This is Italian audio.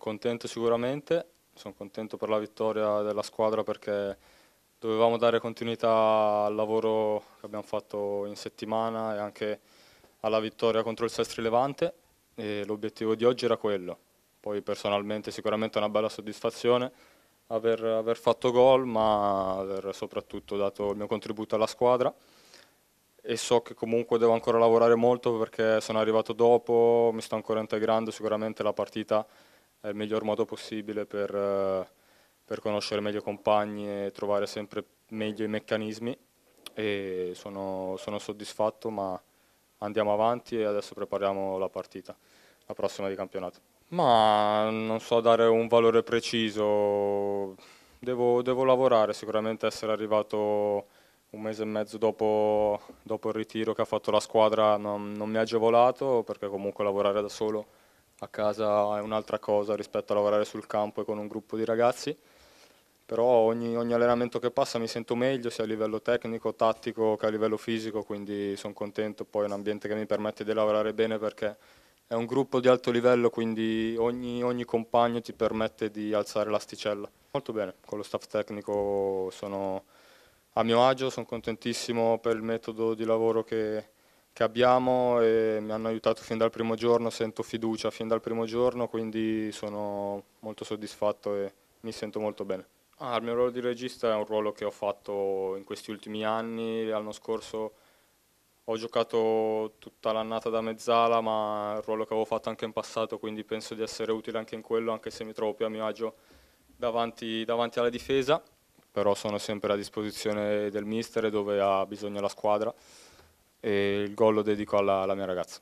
contento sicuramente, sono contento per la vittoria della squadra perché dovevamo dare continuità al lavoro che abbiamo fatto in settimana e anche alla vittoria contro il Sestri Levante e l'obiettivo di oggi era quello. Poi personalmente sicuramente è una bella soddisfazione aver, aver fatto gol ma aver soprattutto dato il mio contributo alla squadra e so che comunque devo ancora lavorare molto perché sono arrivato dopo, mi sto ancora integrando, sicuramente la partita è il miglior modo possibile per, eh, per conoscere meglio i compagni e trovare sempre meglio i meccanismi e sono, sono soddisfatto ma andiamo avanti e adesso prepariamo la partita, la prossima di campionato. Ma non so dare un valore preciso, devo, devo lavorare, sicuramente essere arrivato un mese e mezzo dopo, dopo il ritiro che ha fatto la squadra non, non mi ha agevolato perché comunque lavorare da solo a casa è un'altra cosa rispetto a lavorare sul campo e con un gruppo di ragazzi, però ogni, ogni allenamento che passa mi sento meglio sia a livello tecnico, tattico che a livello fisico, quindi sono contento, poi è un ambiente che mi permette di lavorare bene perché è un gruppo di alto livello, quindi ogni, ogni compagno ti permette di alzare l'asticella. Molto bene, con lo staff tecnico sono a mio agio, sono contentissimo per il metodo di lavoro che, che abbiamo e mi hanno aiutato fin dal primo giorno, sento fiducia fin dal primo giorno, quindi sono molto soddisfatto e mi sento molto bene. Ah, il mio ruolo di regista è un ruolo che ho fatto in questi ultimi anni, l'anno scorso ho giocato tutta l'annata da mezzala, ma è un ruolo che avevo fatto anche in passato, quindi penso di essere utile anche in quello, anche se mi trovo più a mio agio davanti, davanti alla difesa, però sono sempre a disposizione del mister dove ha bisogno la squadra e il gol lo dedico alla, alla mia ragazza.